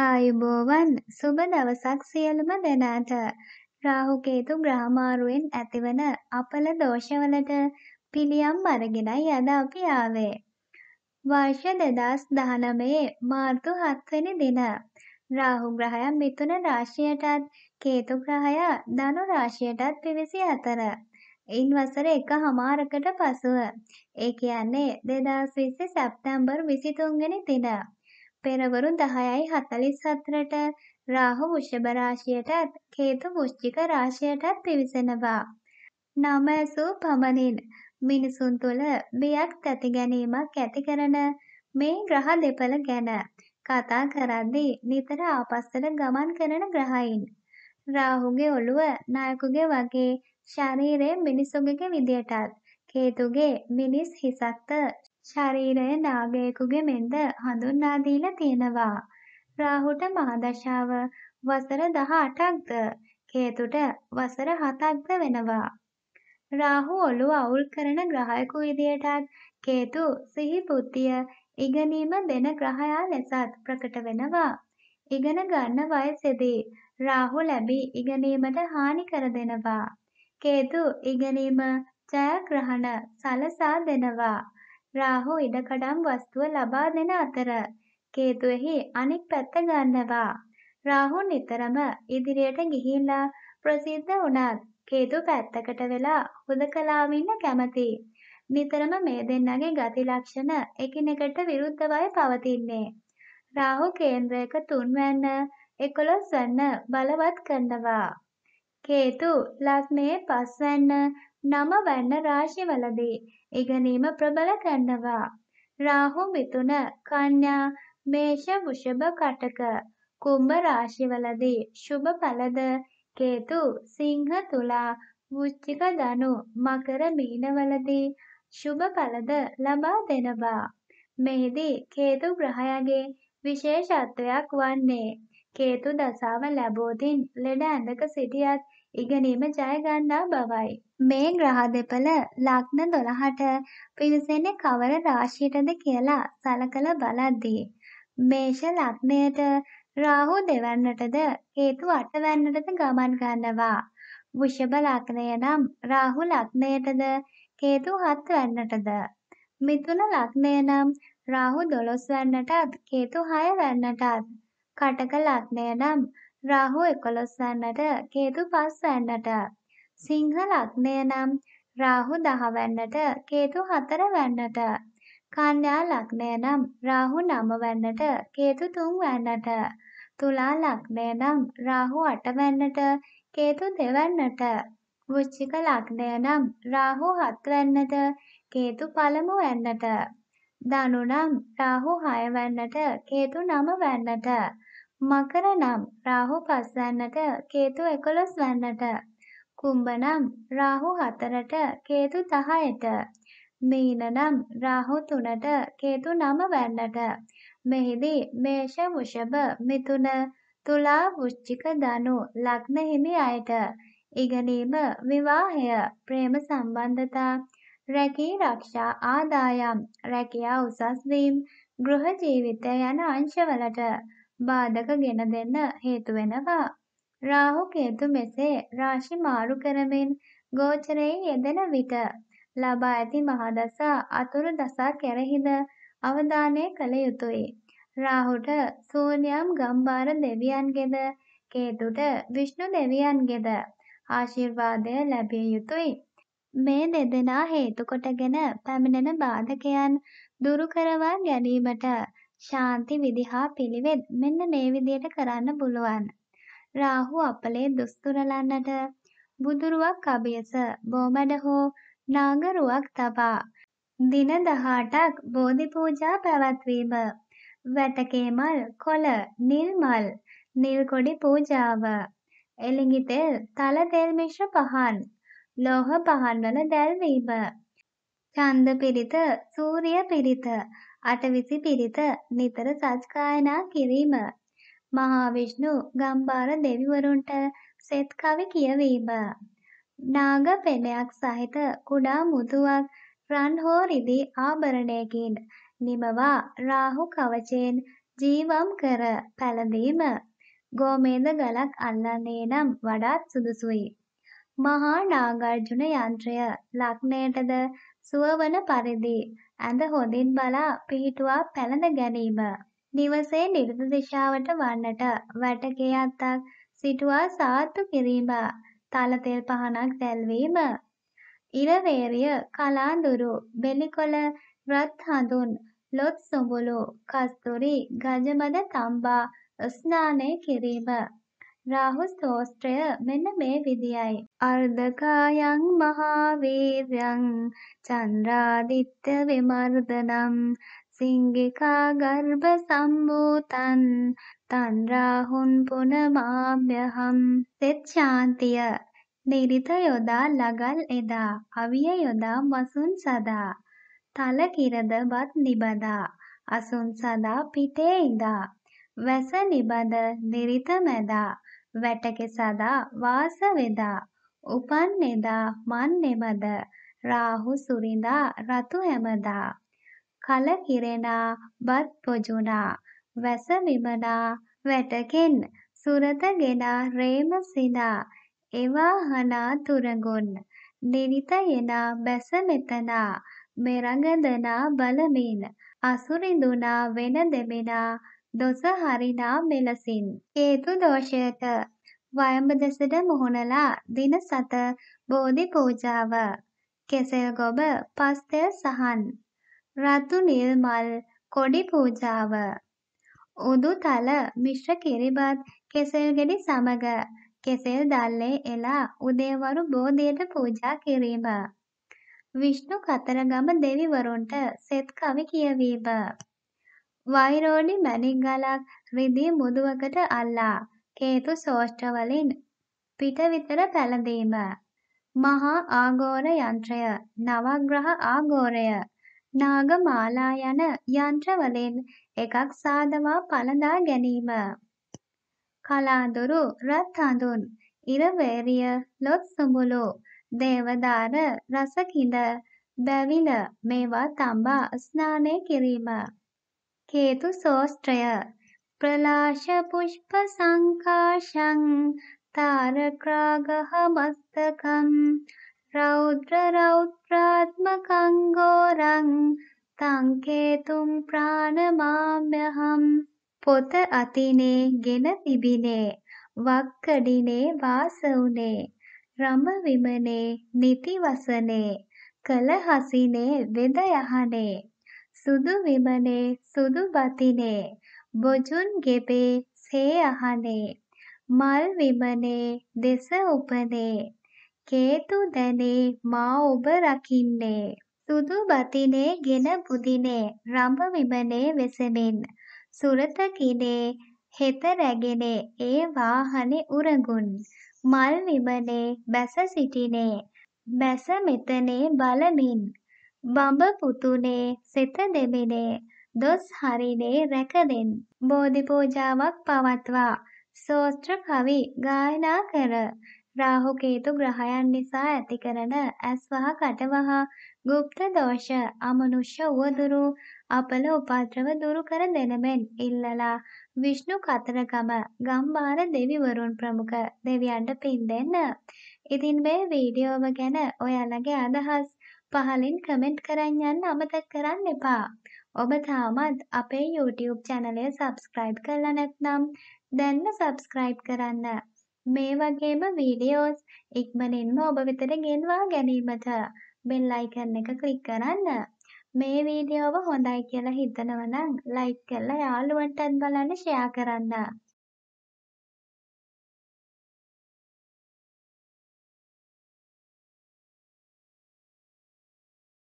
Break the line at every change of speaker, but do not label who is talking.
ආයුබෝවන් සුබ දවසක් සියලුම දෙනාට රාහු කේතු ග්‍රහ මාරුවෙන් ඇතිවන අපල දෝෂවලට පිළියම් අරගෙනයි අද අපි ආවේ වර්ෂ 2019 මාර්තු 7 වෙනි දින රාහු ග්‍රහය මිථුන රාශියටත් කේතු ග්‍රහය ධනු රාශියටත් පිවිසි අතර ඉන් වසර එකහමාරකට පසුව ඒ කියන්නේ 2020 සැප්තැම්බර් 23 වෙනි දින පෙරවරු 10.44ට රාහු වෘෂභ රාශියටත් කේතු වෘශ්චික රාශියටත් පිවිසෙනවා. නම ඇසූ පමණින් මිනිසුන් තුළ බියක් තැති ගැනීමක් ඇති කරන මේ ග්‍රහ දෙපළ ගැන කතා කරද්දී නිතර ආපස්සට ගමන් කරන ග්‍රහයින්. රාහුගේ ඔළුව නායකුගේ වගේ ශරීරයේ මිනිසුගේ විදියටත් කේතුගේ මිනිස් හිසක්ත ශරීරය නාගයෙකුගේ මෙන්ද හඳුන්වා දීලා තියෙනවා. රාහුට මහදශාව වසර 18ක්ද කේතුට වසර 7ක්ද වෙනවා. රාහු ඔළුව අවුල් කරන ග්‍රහයෙකු විදියටත් කේතු සිහි බුද්ධිය ඉගෙනීම දෙන ග්‍රහයා ලෙසත් ප්‍රකට වෙනවා. ඉගෙන ගන්න වයසේදී රාහු ලැබී ඉගෙනීමට හානි කර දෙනවා. කේතු ඉගෙනීම ජයග්‍රහණ සලසා දෙනවා. රාහු ඉඩකඩම් වස්තුව ලබා දෙන අතර කේතු එහි අනෙක් පැත්ත ගන්නවා. රාහු නිතරම ඉදිරියට ගිහිල්ලා ප්‍රසිද්ධ වුණත් කේතු පැත්තකට වෙලා හුදකලාව ඉන්න කැමති. නිතරම මේ දෙන්නගේ ගති ලක්ෂණ එකිනෙකට විරුද්ධවයි පවතින්නේ. රාහු කේන්ද්‍රයක තුන්වැන්න 11 වන්න බලවත් කරනවා. කේතු ලග්නයේ පස්වැන්න නමවැන්න රාශිවලදී ඉගෙනීම ප්‍රබල කරනවා. රාහු මිතුන කන්‍යා මේෂ වෘෂභ කටක කුම්භ රාශිවලදී සුබ ඵලද කේතු සිංහ තුලා වෘශ්චික ධනු මකර මීනවලදී සුබ ඵලද ලබා දෙනවා. මෙහිදී කේතු ග්‍රහයාගේ විශේෂත්වයක් වන්නේ කේතු දසාව ලැබෝතින් ලෙඩ ඇඳක සිටියත් ඉගෙනීම ජයගන්නා බවයි. මේ ග්‍රහ දෙපළ ලග්න 12ට පිවිසෙන්නේ කවර රාශියටද කියලා සලකලා බලද්දී මේෂ ලග්නයට රාහු දෙවන්නටද හේතු අටවන්නටද ගමන් ගන්නවා. වෘෂභ ලග්නය නම් රාහු ලග්නයටද හේතු හත්වන්නටද මිථුන ලග්නය නම් රාහු 12 වන්නටත් හේතු 6 වන්නටත් කටක ලග්නය නම් රාහු 11 වන්නට, කේතු 5 වන්නට. සිංහ ලග්නය නම් රාහු 10 වන්නට, කේතු 4 වන්නට. කන්‍යා ලග්නය නම් රාහු 9 වන්නට, කේතු 3 වන්නට. තුලා ලග්නය නම් රාහු 8 වන්නට, කේතු 2 වන්නට. වෘශ්චික ලග්නය නම් රාහු 7 වන්නට, කේතු පළමු වන්නට. ධනු නම් රාහු 6 වන්නට, කේතු 9 වන්නට. මකර නම් රාහු පස් වන්නට කේතු 11 වන්නට කුම්භ නම් රාහු 4ට කේතු 10ට මීන නම් රාහු 3ට කේතු 9 වන්නට මෙහිදී මේෂ වෘෂභ මිතුන තුලා වෘශ්චික ධනු ලග්න හිමි අයට ඉගෙනීම විවාහය ප්‍රේම සම්බන්ධතා රැකී රක්ෂා ආදායම් රැකියා උසස් වීම ගෘහ ජීවිතය යන අංශවලට බාධක ගෙන දෙන්න හේතු වෙනවා. රාහු කේතු මෙසේ රාශි මාරු කරමින් ගෝචරයේ යෙදෙන විට ලබා ඇති මහදස අතුරු දසා කෙරෙහිද අවධානය කළ යුතුය. රාහුට සූර්යම් ගම්බාර දෙවියන්ගේද කේතුට විෂ්ණු දෙවියන්ගේද ආශිර්වාදය ලැබිය යුතුය. මේ දෙදෙනා හේතු කොටගෙන පැමිණෙන බාධකයන් දුරු කරවා ගැනීමට ශාන්ති විදිහා පිළිවෙත් මෙන්න මේ විදිහට කරන්න පුළුවන්. රාහු අපලේ දුස්තුරලන්නට බුදුරුවක් අභියස බෝමඩ හෝ නාගරුවක් තබා දින 18ක් බෝධි පූජා පැවැත්වීම වැටකේ මල් කොළ නිල් මල් නිල් කොඩි පූජාව එලිඟි තෙල් තල තෙල් මිශ්‍ර පහන් ලෝහ පහන් වල දැල්වීම ඡන්ද පිරිත සූර්ය පිරිත අටවිසි පිරිත නිතර සජ්කායනා කිරීම. මහා විෂ්ණු ගම්බාර දෙවිවරුන්ට සෙත් කවි කියවීම. නාග පෙළයක් සහිත කුඩා මුතුවක් රන් හෝ රිදි ආභරණයකින් නිමවා රාහු කවචයෙන් ජීවම් කර පැළඳීම. ගෝමේද ගලක් අල්ලන්නේ නම් වඩාත් සුදුසුයි. මහා නාගර්ජුන යන්ත්‍රය ලක්නයටද සුවවන පරිදි ඇඳ හොඳින් බලා පිහිටුවා පැළඳ ගැනීම. දිවසේ නිරුදු දිශාවට වන්නට වැටකේ අත්තක් සිටුවා සාත්තු කිරීම. තල තෙල් පහනක් දැල්වීම. ඉරවේරිය කලාඳුරු බෙලිකොළ රත් හඳුන් ලොත් සොඹුලු කස්තුරි ගජබද තම්බා ස්නානය කිරීම රාහු ස්තෝත්‍රය මෙන්න මේ විදියයි. අර්ධකායන් මහාවීර්යං චන්ද්‍රාදිත්‍ය විමර්දනම් සිංගිකා ගර්භ සම්භූතන් තන් රාහුන් පුනමාභ්‍යහම් සෙත් ශාන්තිය නිරිත යොදා ලගල් එදා අවිය යොදා මසුන් සදා තල කිරද බත් නිබදා අසුන් සදා පිටේ ඉදා වැස නිබද නිරිත මැදා වැටකෙසදා වාසවෙදා උපන්නෙදා මන්නෙමද රාහු සුරිඳා රතු හැමදා කලකිරෙනා බත් පොජුනා වැස විමනා වැටකෙන් සුරතගෙනා රේම සිනා එවාහනා තුරගොන් දිවිත එනා බැස මෙතනා මෙරඟදනා බලමින් අසුරිඳුනා වෙන දෙමිනා දොස හරිනා මෙලසින්. හේතු දෝෂයට වයඹ දෙසට මුහුණලා දින සත බෝධි පූජාව. කෙසෙල් ගොබ පස්තෙල් සහන්. රතු නිල් මල් කොඩි පූජාව. උදු තල මිශ්‍ර කිරිබත් කෙසෙල් ගෙඩි සමග කෙසෙල් දැල්ලේ එලා උදේවරු බෝධියට පූජා කිරීම. විෂ්ණු කතරගම දෙවිවරුන්ට සෙත් කවි කියවීම. වයිරෝඩි මැණික්ගලක් රිදී මුදුවකට අල්ලා කේතු සෝෂ්ඨවලින් පිට විතර පැළඳීම මහා ආගෝර යන්ත්‍රය නවග්‍රහ ආගෝරය නාග මාලා යන යන්ත්‍රවලින් එකක් සාදවා පළඳා ගැනීම කලාඳුරු රත් හඳුන් ඉරවේරිය ලොත් සුඹුලු දේවදාර රසකිඳ බැවිල මේවා තඹා ස්නානය කිරීම හේතු සෝස්ත්‍රය ප්‍රලාශ පුෂ්ප සංකාශං තාරකාගහ මස්තකම් රෞද්‍ර රෞද්‍රාත්මකං ගෝරං තංකේතුම් ප්‍රාණමාම්‍යහම් පොත අතිනේ ගෙන තිබිනේ වක්කඩිනේ වාසවුනේ රම විමනේ නිතිවසනේ කලහසිනේ වෙද යහනේ සුදු විමනේ සුදු බතිනේ බොජුන් ගෙබේ සේ අහනේ මල් විමනේ දෙස උපනේ කේතු දැනේ මා ඔබ රකින්නේ සුදු බතිනේ ගෙන බුදිනේ රඹ විමනේ වෙසමින් සුරත කිනේ හෙත රැගෙනේ ඒ වාහනේ උරගුන් මල් විමනේ බැස සිටිනේ බැස මෙතනේ බලමින් බඹ පුතුනේ සෙත දෙමිනේ දොස් හරිනේ රැකදෙන් බෝධි පූජාවක් පවත්වා සෝත්‍ර කවි ගායනා කර රාහු කේතු ග්‍රහයන් නිසා ඇති කරන ඇස්වහ කටවහ গুপ্ত දෝෂ අමනුෂ්‍ය උවදුරු අපල උපද්‍රව දුරු කර දෙනමෙන් ඉල්ලලා විෂ්ණු කතරගම ගම්බාර දෙවිවරුන් ප්‍රමුඛ දෙවියන්ට පින් දෙන්න. ඉතින් මේ වීඩියෝව ගැන ඔයාලගේ අදහස් පහලින් කමෙන්ට් කරන්න යන්න අමතක කරන්න එපා. ඔබ තාමත් අපේ YouTube චැනලය සබස්ක්‍රයිබ් කරලා නැත්නම් දැන්ම සබස්ක්‍රයිබ් කරන්න. මේ වගේම වීඩියෝස් ඉක්මනින්ම ඔබ වෙතට ගෙන්වා ගැනීමට බෙල් අයිකන් එක ක්ලික් කරන්න. මේ වීඩියෝව හොඳයි කියලා හිතනවනම් ලයික් කරලා යාළුවන්ටත් බලන්න ෂෙයා කරන්න.